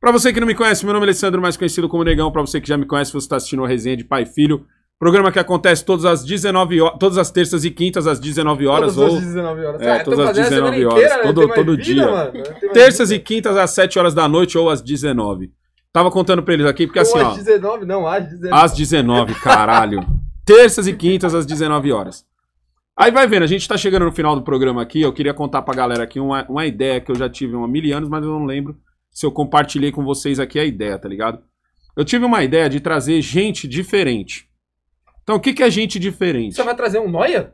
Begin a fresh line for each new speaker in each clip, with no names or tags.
Para você que não me conhece, meu nome é Alessandro, mais conhecido como Negão. Para você que já me conhece, você está assistindo a resenha de Pai e Filho. Programa que acontece todas as 19 horas, todas as terças e quintas às 19 horas todas ou as
19 horas. É, ah, todas então as 19 horas, né? todo, todo vida, dia. terças
vida. e quintas às 7 horas da noite ou às 19. Tava contando para eles aqui porque assim, ou assim, às ó. Às
19, não, às 19. Às
19, caralho. terças e quintas às 19 horas. Aí vai vendo, a gente tá chegando no final do programa aqui. Eu queria contar pra galera aqui uma, uma ideia que eu já tive há mil anos, mas eu não lembro se eu compartilhei com vocês aqui a ideia, tá ligado? Eu tive uma ideia de trazer gente diferente. Então, o que, que é gente diferente? Você vai trazer um Noia?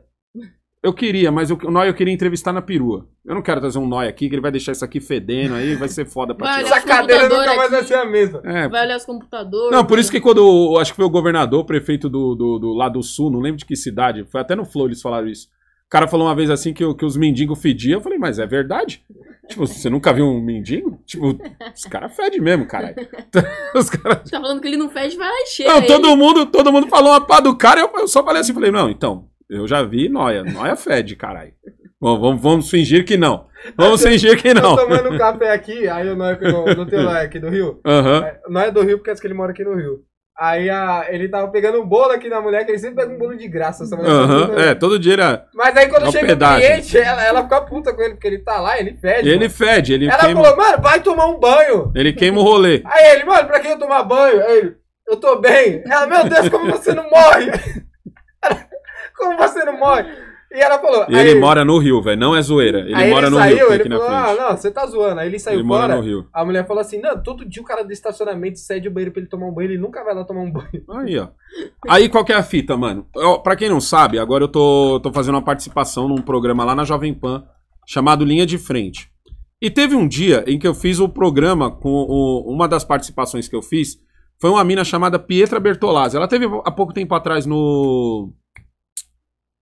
Eu queria, mas o, o Noia eu queria entrevistar na perua. Eu não quero trazer um Noia aqui, que ele vai deixar isso aqui fedendo aí, vai ser foda pra vai tirar. Essa cadeira nunca mais vai ser a mesma. É. Vai
olhar os computadores. Não, por isso
que quando, acho que foi o governador, prefeito do, do, do lá do sul, não lembro de que cidade, foi até no Flow eles falaram isso. O cara falou uma vez assim que, que os mendigos fediam. Eu falei, mas é verdade? Tipo, você nunca viu um mendigo? Tipo, os caras fedem mesmo, caralho.
Os cara... Tá falando que ele não fede, vai lá e chega. Não, todo
mundo, todo mundo falou uma pá do cara. Eu, eu só falei assim, falei, não, então, eu já vi noia. Noia fede, caralho. Bom, vamos, vamos fingir que não. Vamos eu, fingir que não. Eu tomando um café
aqui, aí o Noia do Não tem Noia aqui do Rio? Uhum. noia é do Rio porque acho é que ele mora aqui no Rio. Aí a, ele tava pegando um bolo aqui na mulher, que ele sempre pega um bolo de graça. Essa uhum, é,
todo dia era.
Mas aí quando chega pedágio. o cliente, ela, ela fica puta com ele, porque ele tá lá, ele fede. Ele mano. fede, ele Ela queima... falou, mano, vai tomar um banho.
Ele queima o rolê.
Aí ele, mano, pra que eu tomar banho? Aí ele, eu tô bem. Ela, meu Deus, como você não morre? Como você não morre? E ela falou. E ele aí, mora no
Rio, velho. Não é zoeira. Ele aí mora ele no saiu, Rio. Ele falou: Ah, não,
você tá zoando. Aí ele saiu ele fora. Mora no Rio. A mulher falou assim: Não, todo dia o cara do estacionamento cede o banheiro pra ele tomar um banho. Ele nunca vai lá tomar um banho. Aí,
ó. Aí qual que é a fita, mano? Eu, pra quem não sabe, agora eu tô, tô fazendo uma participação num programa lá na Jovem Pan chamado Linha de Frente. E teve um dia em que eu fiz o programa com o, uma das participações que eu fiz foi uma mina chamada Pietra Bertolazzi. Ela teve há pouco tempo atrás no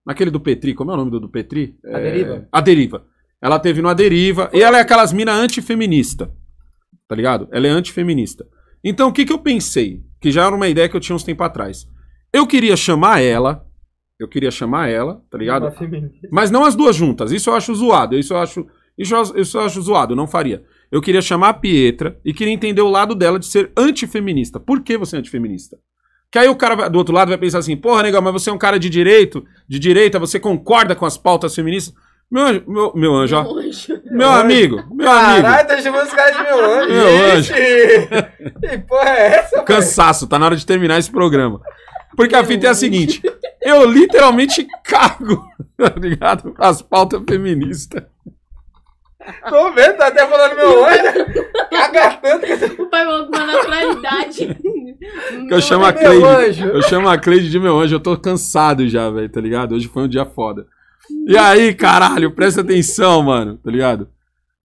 Naquele do Petri, como é o nome do, do Petri? A é... Deriva. A Deriva. Ela teve no A Deriva. E ela é aquelas mina antifeminista. Tá ligado? Ela é antifeminista. Então, o que, que eu pensei? Que já era uma ideia que eu tinha uns tempo atrás. Eu queria chamar ela. Eu queria chamar ela, tá ligado? Mas não as duas juntas. Isso eu acho zoado. Isso eu acho, isso eu, isso eu acho zoado. Eu não faria. Eu queria chamar a Pietra e queria entender o lado dela de ser antifeminista. Por que você é antifeminista? Que aí o cara do outro lado vai pensar assim, porra, negão, mas você é um cara de direito, de direita, você concorda com as pautas feministas? Meu anjo, meu, meu anjo, ó. Meu amigo, meu Caralho, amigo. Caralho,
tá chamando os caras de meu anjo. Meu anjo.
que porra é essa, Cansaço, tá na hora de terminar esse programa. Porque a fita é a seguinte, eu literalmente cago, tá ligado? As pautas feministas.
Tô vendo, tá até falando meu anjo. Caga
que eu chamo é a Cleide. Anjo. Eu chamo a Cleide de meu anjo. Eu tô cansado já, velho, tá ligado? Hoje foi um dia foda. E aí, caralho, presta atenção, mano, tá ligado?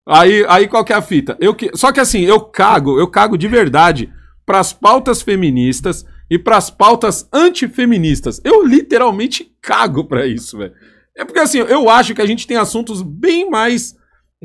Aí, aí qual que é a fita? Eu que... Só que assim, eu cago, eu cago de verdade pras pautas feministas e pras pautas antifeministas. Eu literalmente cago pra isso, velho. É porque assim, eu acho que a gente tem assuntos bem mais,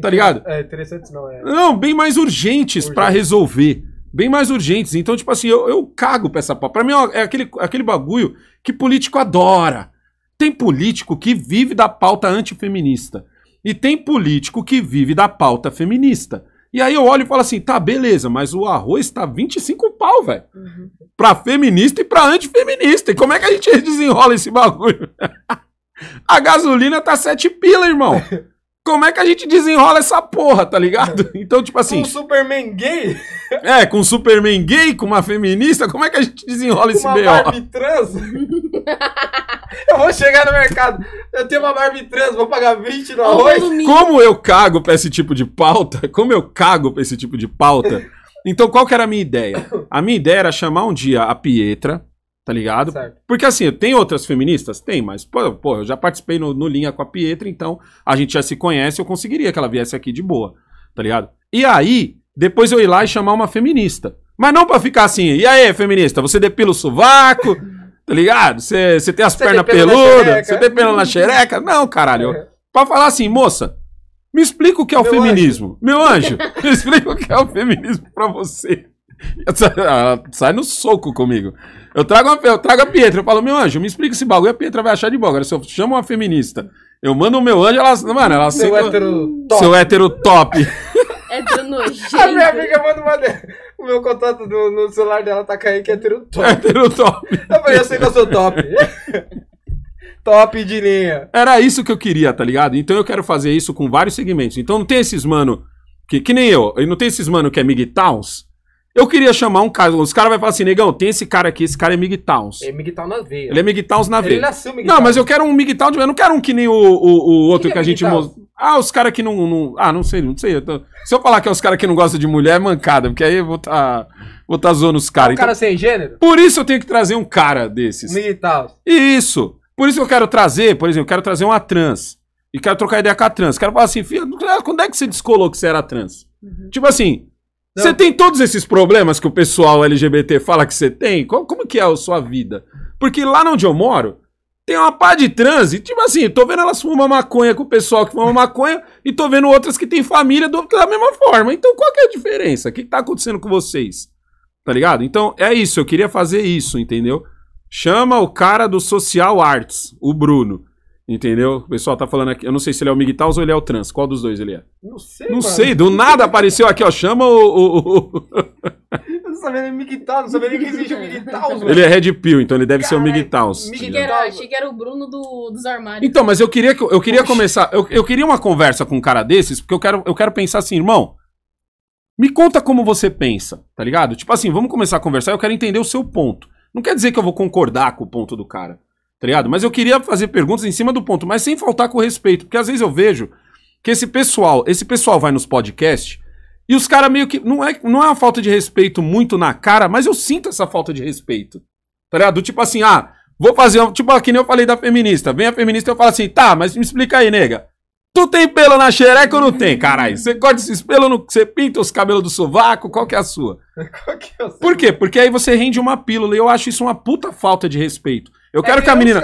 tá ligado? É,
interessantes não, é.
Não, bem mais urgentes Urgente. para resolver bem mais urgentes. Então, tipo assim, eu, eu cago pra essa pau. Pra mim é aquele, aquele bagulho que político adora. Tem político que vive da pauta antifeminista. E tem político que vive da pauta feminista. E aí eu olho e falo assim, tá, beleza, mas o arroz tá 25 pau, velho. Uhum. Pra feminista e pra antifeminista. E como é que a gente desenrola esse bagulho? a gasolina tá 7 pila, irmão. como é que a gente desenrola essa porra, tá ligado? Então, tipo assim. Com um Superman gay? É, com um Superman gay, com uma feminista, como é que a gente desenrola com esse B.O.? Uma Barbie
trans? eu vou chegar no mercado, eu tenho uma Barbie trans, vou pagar 20 no arroz.
Como eu cago pra esse tipo de pauta, como eu cago pra esse tipo de pauta. Então, qual que era a minha ideia? A minha ideia era chamar um dia a Pietra, tá ligado? Certo. Porque assim, tem outras feministas? Tem, mas, pô, pô eu já participei no, no, Linha com a Pietra, então a gente já se conhece, eu conseguiria que ela viesse aqui de boa, tá ligado? E aí, depois eu ir lá e chamar uma feminista. Mas não pra ficar assim, e aí, feminista, você depila o sovaco, tá ligado? Você, você tem as pernas peludas, você depila na xereca? Não, caralho. É. Pra falar assim, moça, me explica o que é o Meu feminismo. Anjo. Meu anjo, me explica o que é o feminismo pra você. Ah, sai no soco comigo. Eu trago, uma, eu trago a Pietra, eu falo, meu anjo, me explica esse bagulho, a Pietra vai achar de boa. Agora, se eu chamo uma feminista, eu mando o meu anjo, ela. Mano, ela Seu seca,
hétero top.
Seu hétero top.
É nojento. A minha amiga manda uma. O meu contato no, no celular dela tá caindo que é hétero top. É hétero top. Eu falei, eu sei que eu sou top. top de linha. Era isso que eu queria,
tá ligado? Então eu quero fazer isso com vários segmentos. Então não tem esses mano. Que, que nem eu, não tem esses mano que é Miguel Towns, eu queria chamar um cara. Os caras vão falar assim, negão, tem esse cara aqui, esse cara é Migtowns. É
Migtown na veia. Ele é
Migtowns na ele veia. Ele nasceu Migtown. Não, mas eu quero um Migtown, eu não quero um que nem o, o, o outro que, é que é a gente mostrou. Ah, os caras que não, não, Ah, não sei, não sei. Tô... Se eu falar que é os caras que não gostam de mulher, é mancada, porque aí eu vou tá, vou tá zoando os caras. É um então... sem gênero? Por isso eu tenho que trazer um cara desses. Migtowns. Isso. Por isso que eu quero trazer, por exemplo, eu quero trazer uma trans. E quero trocar ideia com a trans. Quero falar assim, filha, quando é que você descolou que você era trans? Uhum. Tipo assim, você tem todos esses problemas que o pessoal LGBT fala que você tem? Como, como que é a sua vida? Porque lá onde eu moro, tem uma pá de e Tipo assim, tô vendo elas fumam maconha com o pessoal que fuma maconha e tô vendo outras que têm família do, da mesma forma. Então qual que é a diferença? O que, que tá acontecendo com vocês? Tá ligado? Então é isso, eu queria fazer isso, entendeu? Chama o cara do Social Arts, o Bruno. Entendeu? O pessoal tá falando aqui. Eu não sei se ele é o Taos ou ele é o Trans. Qual dos dois ele é? Não
sei. Não mano. sei,
do nada apareceu aqui, ó. Chama o. o, o...
eu não sabia nem Migtaus, não sabia nem que existe o Migtaus, mano. Ele é Red
Pill, então ele deve ser o Migtaus.
Taos. achei que era o Bruno do, dos armários. Então,
mas eu queria, eu queria começar. Eu, eu queria uma conversa com um cara desses, porque eu quero, eu quero pensar assim, irmão. Me conta como você pensa, tá ligado? Tipo assim, vamos começar a conversar, eu quero entender o seu ponto. Não quer dizer que eu vou concordar com o ponto do cara tá ligado? Mas eu queria fazer perguntas em cima do ponto, mas sem faltar com respeito, porque às vezes eu vejo que esse pessoal, esse pessoal vai nos podcasts e os caras meio que. Não é, não é uma falta de respeito muito na cara, mas eu sinto essa falta de respeito. Tá ligado? Tipo assim, ah, vou fazer. tipo, que nem eu falei da feminista. Vem a feminista e eu falo assim, tá, mas me explica aí, nega. Tu tem pelo na xereca ou não tem, caralho? Você corta esses pelos, no... você pinta os cabelos do sovaco, qual que é a sua? qual que é a sua? Por quê? Porque aí você rende uma pílula e eu acho isso uma puta falta de respeito. Eu quero é, que a menina.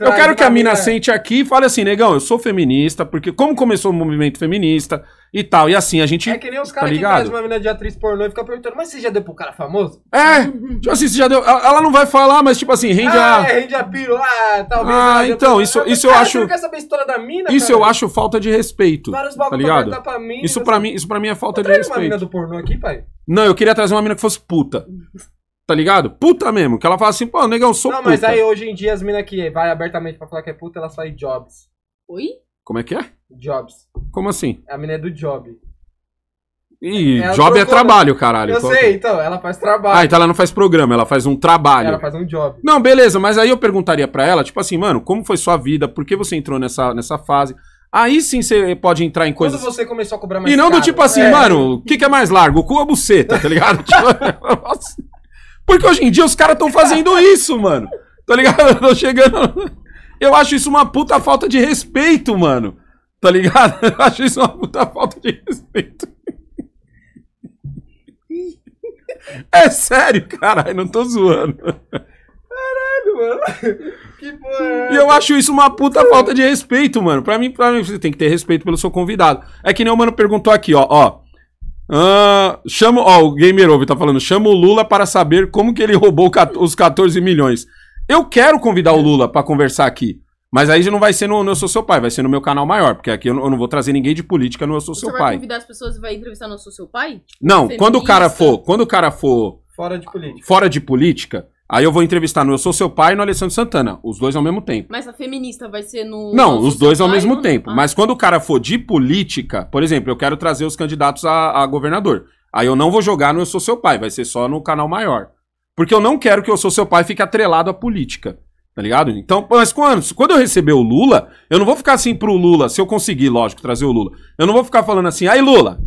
eu quero que a mina né?
sente aqui e fale assim, negão, eu sou feminista, porque como começou o movimento feminista e tal. E assim, a gente. É que nem os caras tá que trazem uma
mina de atriz pornô e fica perguntando, mas você já deu pro cara famoso? É, tipo assim, você já deu. Ela não vai falar,
mas tipo assim, rende ah, a. É, rende
a piro, ah, talvez. Ah, então, isso, isso eu acho. Você quer saber a história da mina, isso cara? eu acho
falta de respeito. Vários tá ligado? Pra pra mim, isso, assim. pra mim, isso pra mim é falta eu de respeito. uma mina do
pornô aqui, pai?
Não, eu queria trazer uma mina que fosse puta. Tá ligado? Puta mesmo. Que ela fala assim, pô, negão, sou puta. Não, mas aí hoje
em dia as minas que vai abertamente pra falar que é puta, ela sai jobs. Oi? Como é que é? Jobs. Como assim? A mina é do job.
Ih, é, ela job trocou... é trabalho, caralho. Eu Qual sei, é?
então, ela faz trabalho. Ah, então ela
não faz programa, ela faz um trabalho. Ela faz um job. Não, beleza, mas aí eu perguntaria para ela, tipo assim, mano, como foi sua vida? Por que você entrou nessa, nessa fase? Aí sim você pode entrar em coisas. Quando
você começou a cobrar mais E não caro. do tipo assim, é. mano,
o que, que é mais largo? O cu ou a buceta, tá ligado? tipo, nossa.
Porque hoje em dia os caras estão fazendo isso,
mano. Tá ligado? Tô chegando. Eu acho isso uma puta falta de respeito, mano. Tá ligado? Eu acho isso uma puta falta de respeito. É sério, caralho, não tô zoando. Caralho, mano. Que porra. É e eu acho isso uma puta falta de respeito, mano. Pra mim, pra mim, você tem que ter respeito pelo seu convidado. É que nem o mano perguntou aqui, ó, ó. Ah, chama, ó, o Gamer Over tá falando, chama o Lula para saber como que ele roubou os 14 milhões. Eu quero convidar o Lula para conversar aqui. Mas aí já não vai ser no, no, Eu Sou Seu Pai, vai ser no meu canal maior, porque aqui eu não, eu não vou trazer ninguém de política no Eu Sou Seu Pai. Você vai convidar
as pessoas e vai entrevistar no Eu Sou Seu Pai? Não, quando o cara for,
quando o cara for...
Fora de política.
Fora de política, Aí eu vou entrevistar no Eu Sou Seu Pai e no Alessandro Santana. Os dois ao mesmo tempo.
Mas a feminista vai ser no. Não,
os dois ao mesmo tempo. Ah. Mas quando o cara for de política, por exemplo, eu quero trazer os candidatos a, a, governador. Aí eu não vou jogar no Eu Sou Seu Pai, vai ser só no canal maior. Porque eu não quero que Eu Sou Seu Pai fique atrelado à política. Tá ligado? Então, mas quando, quando eu receber o Lula, eu não vou ficar assim pro Lula, se eu conseguir, lógico, trazer o Lula. Eu não vou ficar falando assim, aí Lula,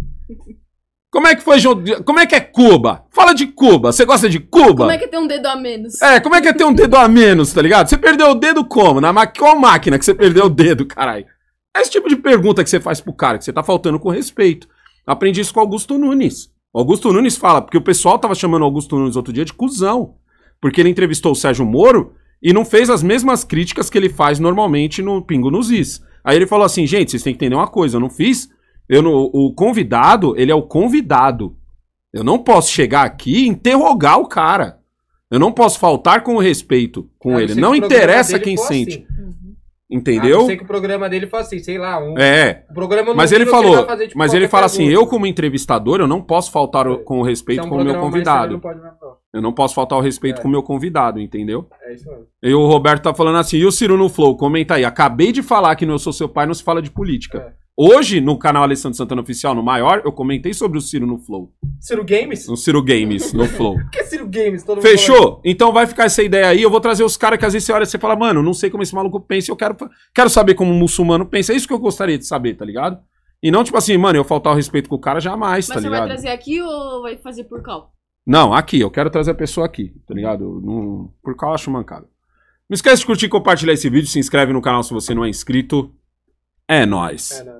como é que foi Como é que é Cuba? Fala de Cuba. Você gosta de Cuba? Como é
que é ter um dedo a menos? É, como é que é
ter um dedo a menos, tá ligado? Você perdeu o dedo como? Na ma... Qual máquina que você perdeu o dedo, caralho? É esse tipo de pergunta que você faz pro cara, que você tá faltando com respeito. Aprendi isso com Augusto Nunes. O Augusto Nunes fala, porque o pessoal tava chamando Augusto Nunes outro dia de cuzão. Porque ele entrevistou o Sérgio Moro e não fez as mesmas críticas que ele faz normalmente no Pingo nos Is. Aí ele falou assim, gente, vocês têm que entender uma coisa, eu não fiz eu não, o convidado, ele é o convidado. Eu não posso chegar aqui e interrogar o cara. Eu não posso faltar com o respeito com ah, ele. Não que interessa quem sente. Assim. Uhum. Entendeu? Ah, eu sei que o
programa dele foi assim, sei lá. Um, é. O programa mas ele falou. Fazer, tipo, mas ele fala assim, pergunta. assim:
eu, como entrevistador, eu não posso faltar com o respeito é então, um com o meu convidado. Não pode, eu não posso faltar o respeito é. com o meu convidado, entendeu? É isso mesmo. E o Roberto tá falando assim: e o Ciro no Flow? Comenta aí. Acabei de falar que não Sou Seu Pai não se fala de política. É. Hoje, no canal Alessandro Santana Oficial, no maior, eu comentei sobre o Ciro no Flow.
Ciro Games?
No Ciro Games, no Flow. Por
que Ciro Games? Todo Fechou? Mundo
então vai ficar essa ideia aí. Eu vou trazer os caras que às vezes você olha e você fala, mano, não sei como esse maluco pensa, eu quero, quero saber como um muçulmano pensa. É isso que eu gostaria de saber, tá ligado? E não tipo assim, mano, eu faltar o respeito com o cara jamais, Mas tá ligado? Mas você vai trazer
aqui ou vai fazer por cal?
Não, aqui. Eu quero trazer a pessoa aqui, tá ligado? No, por cal eu acho mancado. Não esquece de curtir e compartilhar esse vídeo. Se inscreve no canal se você não é inscrito. É nóis.
É nóis.